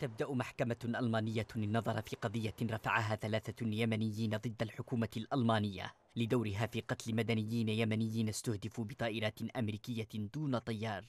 تبدأ محكمة ألمانية النظر في قضية رفعها ثلاثة يمنيين ضد الحكومة الألمانية لدورها في قتل مدنيين يمنيين استهدفوا بطائرات أمريكية دون طيار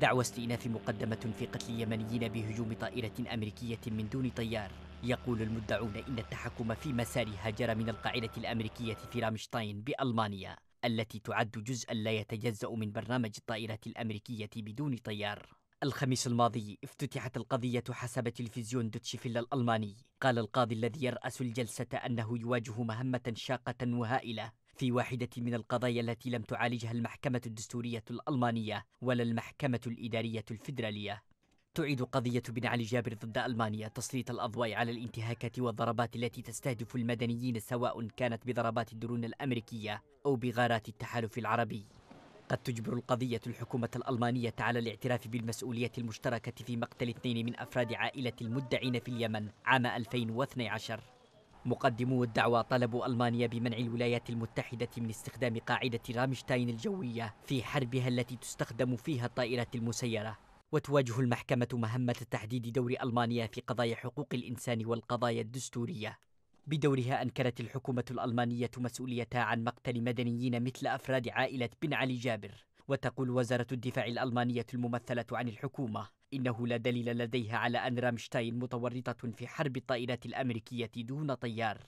دعوى استئناف مقدمة في قتل يمنيين بهجوم طائرة أمريكية من دون طيار يقول المدعون إن التحكم في مسارها جرى من القاعدة الأمريكية في رامشتاين بألمانيا التي تعد جزءا لا يتجزأ من برنامج الطائرات الأمريكية بدون طيار الخميس الماضي افتتحت القضية حسب تلفزيون دوتشيفيلا الألماني قال القاضي الذي يرأس الجلسة أنه يواجه مهمة شاقة وهائلة في واحدة من القضايا التي لم تعالجها المحكمة الدستورية الألمانية ولا المحكمة الإدارية الفيدرالية تعيد قضية بن علي جابر ضد ألمانيا تسليط الأضواء على الانتهاكات والضربات التي تستهدف المدنيين سواء كانت بضربات الدرون الأمريكية أو بغارات التحالف العربي قد تجبر القضية الحكومة الألمانية على الاعتراف بالمسؤولية المشتركة في مقتل اثنين من أفراد عائلة المدعين في اليمن عام 2012 مقدمو الدعوى طلبوا ألمانيا بمنع الولايات المتحدة من استخدام قاعدة رامشتاين الجوية في حربها التي تستخدم فيها الطائرات المسيرة وتواجه المحكمة مهمة تحديد دور ألمانيا في قضايا حقوق الإنسان والقضايا الدستورية بدورها أنكرت الحكومة الألمانية مسؤوليتها عن مقتل مدنيين مثل أفراد عائلة بن علي جابر وتقول وزارة الدفاع الألمانية الممثلة عن الحكومة إنه لا دليل لديها على أن رامشتاين متورطة في حرب الطائرات الأمريكية دون طيار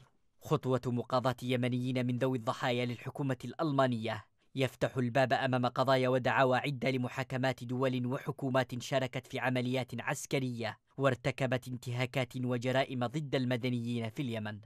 خطوة مقاضاة يمنيين من ذوي الضحايا للحكومة الألمانية يفتح الباب امام قضايا ودعاوى عده لمحاكمات دول وحكومات شاركت في عمليات عسكريه وارتكبت انتهاكات وجرائم ضد المدنيين في اليمن